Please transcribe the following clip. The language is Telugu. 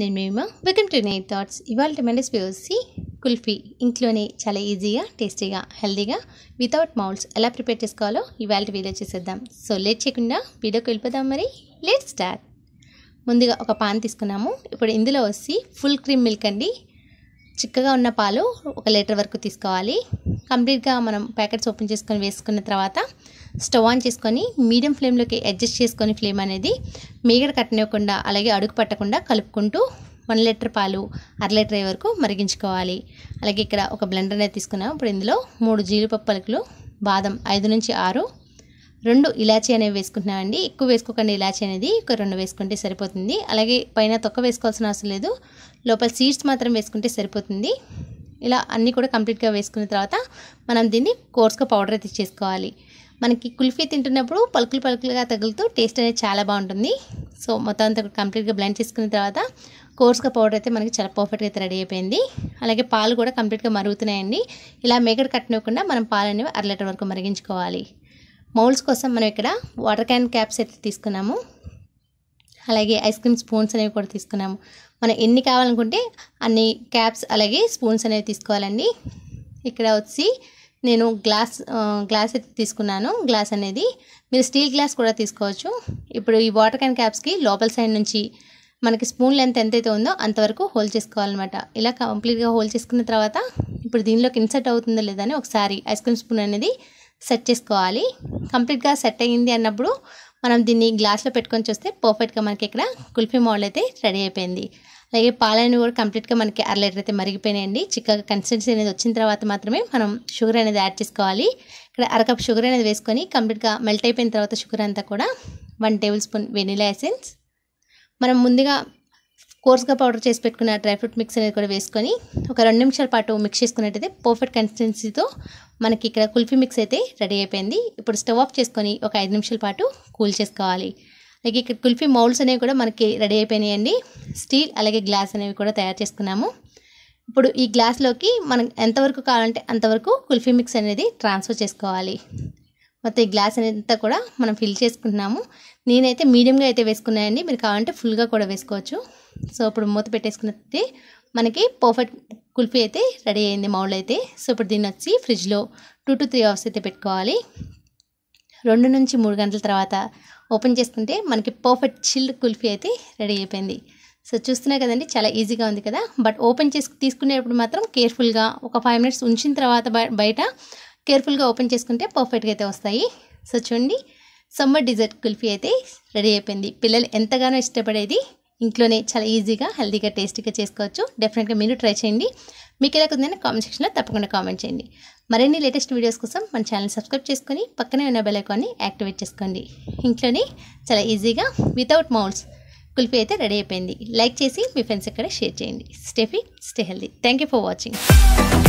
నేను మేము వెల్కమ్ టు నై థాట్స్ ఇవాళ మన రెసిపీ వచ్చి కుల్ఫీ ఇంట్లోనే చాలా ఈజీగా టేస్టీగా హెల్దీగా వితౌట్ మౌల్స్ ఎలా ప్రిపేర్ చేసుకోవాలో ఇవాళ వీడియో చేసేద్దాం సో లేట్ చేయకుండా వీడియోకి వెళ్ళిపోదాం మరి లేట్ స్టార్ట్ ముందుగా ఒక పాన్ తీసుకున్నాము ఇప్పుడు ఇందులో వచ్చి ఫుల్ క్రీమ్ మిల్క్ అండి చిక్కగా ఉన్న పాలు ఒక లీటర్ వరకు తీసుకోవాలి కంప్లీట్గా మనం ప్యాకెట్స్ ఓపెన్ చేసుకొని వేసుకున్న తర్వాత స్టవ్ ఆన్ చేసుకొని మీడియం ఫ్లేమ్లోకి అడ్జస్ట్ చేసుకొని ఫ్లేమ్ అనేది మీగడ కట్టనివ్వకుండా అలాగే అడుగు పట్టకుండా కలుపుకుంటూ వన్ లీటర్ పాలు అర లీటర్ అయ్యే వరకు మరిగించుకోవాలి అలాగే ఇక్కడ ఒక బ్లెండర్ అనేది తీసుకున్నాం ఇప్పుడు ఇందులో మూడు జీడిపప్పు పలుకులు బాదం ఐదు నుంచి ఆరు రెండు ఇలాచీ అనేవి వేసుకుంటున్నామండి ఎక్కువ వేసుకోకండి ఇలాచీ అనేది ఒక రెండు వేసుకుంటే సరిపోతుంది అలాగే పైన తొక్క వేసుకోవాల్సిన అవసరం లేదు లోపల సీడ్స్ మాత్రం వేసుకుంటే సరిపోతుంది ఇలా అన్నీ కూడా కంప్లీట్గా వేసుకున్న తర్వాత మనం దీన్ని కోర్స్గా పౌడర్ అయితే చేసుకోవాలి మనకి కుల్ఫీ తింటున్నప్పుడు పలుకులు పలుకులుగా తగులుతూ టేస్ట్ అనేది చాలా బాగుంటుంది సో మొత్తం అంతా కంప్లీట్గా బ్లెండ్ చేసుకున్న తర్వాత కోర్స్గా పౌడర్ అయితే మనకి చాలా పర్ఫెక్ట్గా అయితే రెడీ అయిపోయింది అలాగే పాలు కూడా కంప్లీట్గా మరుగుతున్నాయండి ఇలా మేకడు కట్టినవ్వకుండా మనం పాలు అనేవి అర లీటర్ వరకు మరిగించుకోవాలి మౌల్స్ కోసం మనం ఇక్కడ వాటర్ క్యాన్ క్యాప్స్ అయితే తీసుకున్నాము అలాగే ఐస్ క్రీమ్ స్పూన్స్ అనేవి కూడా తీసుకున్నాము మనం ఎన్ని కావాలనుకుంటే అన్ని క్యాప్స్ అలాగే స్పూన్స్ అనేవి తీసుకోవాలండి ఇక్కడ వచ్చి నేను గ్లాస్ గ్లాస్ అయితే తీసుకున్నాను గ్లాస్ అనేది మీరు స్టీల్ గ్లాస్ కూడా తీసుకోవచ్చు ఇప్పుడు ఈ వాటర్ క్యాన్ క్యాప్స్కి లోపల సైడ్ నుంచి మనకి స్పూన్ లెంత్ ఎంతైతే ఉందో అంతవరకు హోల్ చేసుకోవాలన్నమాట ఇలా కంప్లీట్గా హోల్ చేసుకున్న తర్వాత ఇప్పుడు దీనిలోకి ఇన్సర్ట్ అవుతుందో లేదని ఒకసారి ఐస్ క్రీమ్ స్పూన్ అనేది సెట్ చేసుకోవాలి కంప్లీట్గా సెట్ అయ్యింది అన్నప్పుడు మనం దీన్ని గ్లాస్లో పెట్టుకొని చూస్తే పర్ఫెక్ట్గా మనకి ఇక్కడ కుల్ఫీ మోడల్ అయితే రెడీ అయిపోయింది అలాగే పాలను కూడా కంప్లీట్గా మనకి అర లీటర్ అయితే మరిగిపోయినాయండి చిక్కగా కన్సిస్టెన్సీ అనేది వచ్చిన తర్వాత మాత్రమే మనం షుగర్ అనేది యాడ్ చేసుకోవాలి ఇక్కడ అరకప్ షుగర్ అనేది వేసుకొని కంప్లీట్గా మెల్ట్ అయిపోయిన తర్వాత షుగర్ అంతా కూడా one tablespoon vanilla essence మనం ముందుగా కోర్స్గా పౌడర్ చేసి పెట్టుకున్న డ్రై ఫ్రూట్ మిక్స్ అనేది కూడా వేసుకొని ఒక రెండు నిమిషాల పాటు మిక్స్ చేసుకున్నట్టయితే పర్ఫెక్ట్ కన్సిస్టెన్సీతో మనకి ఇక్కడ కుల్ఫీ మిక్స్ అయితే రెడీ అయిపోయింది ఇప్పుడు స్టవ్ ఆఫ్ చేసుకొని ఒక ఐదు నిమిషాల పాటు కూల్ చేసుకోవాలి అలాగే ఇక్కడ కుల్ఫీ మౌల్డ్స్ అనేవి కూడా మనకి రెడీ అయిపోయినాయండి స్టీల్ అలాగే గ్లాస్ అనేవి కూడా తయారు చేసుకున్నాము ఇప్పుడు ఈ గ్లాస్లోకి మనం ఎంతవరకు కావాలంటే అంతవరకు కుల్ఫీ మిక్స్ అనేది ట్రాన్స్ఫర్ చేసుకోవాలి మొత్తం ఈ గ్లాస్ అంతా కూడా మనం ఫిల్ చేసుకుంటున్నాము నేనైతే మీడియంగా అయితే వేసుకున్నానండి మీరు కావాలంటే ఫుల్గా కూడా వేసుకోవచ్చు సో ఇప్పుడు మూత పెట్టేసుకున్నది మనకి పర్ఫెక్ట్ కుల్ఫీ అయితే రెడీ అయింది మౌళ్ళు అయితే సో ఇప్పుడు దీన్ని వచ్చి ఫ్రిడ్జ్లో టూ టు త్రీ అవర్స్ అయితే పెట్టుకోవాలి రెండు నుంచి మూడు గంటల తర్వాత ఓపెన్ చేసుకుంటే మనకి పర్ఫెక్ట్ చిల్డ్ కుల్ఫీ అయితే రెడీ అయిపోయింది సో చూస్తున్నారు కదండి చాలా ఈజీగా ఉంది కదా బట్ ఓపెన్ చేసి తీసుకునేటప్పుడు మాత్రం కేర్ఫుల్గా ఒక ఫైవ్ మినిట్స్ ఉంచిన తర్వాత బయట కేర్ఫుల్గా ఓపెన్ చేసుకుంటే పర్ఫెక్ట్గా అయితే వస్తాయి సో చూడండి సమ్మర్ డిజర్ట్ కుల్ఫీ అయితే రెడీ అయిపోయింది పిల్లలు ఎంతగానో ఇష్టపడేది ఇంట్లోనే చాలా ఈజీగా హెల్తీగా టేస్టీగా చేసుకోవచ్చు డెఫినెట్గా మీరు ట్రై చేయండి మీకు ఎలా ఉందని కామెంట్ సెక్షన్లో తప్పకుండా కామెంట్ చేయండి మరిన్ని లేటెస్ట్ వీడియోస్ కోసం మన ఛానల్ సబ్స్క్రైబ్ చేసుకొని పక్కనే ఉన్న బెల్ యాక్టివేట్ చేసుకోండి ఇంట్లోనే చాలా ఈజీగా వితౌట్ మౌల్స్ కుల్ఫీ అయితే రెడీ అయిపోయింది లైక్ చేసి మీ ఫ్రెండ్స్ ఇక్కడ షేర్ చేయండి stay fit stay healthy thank for watching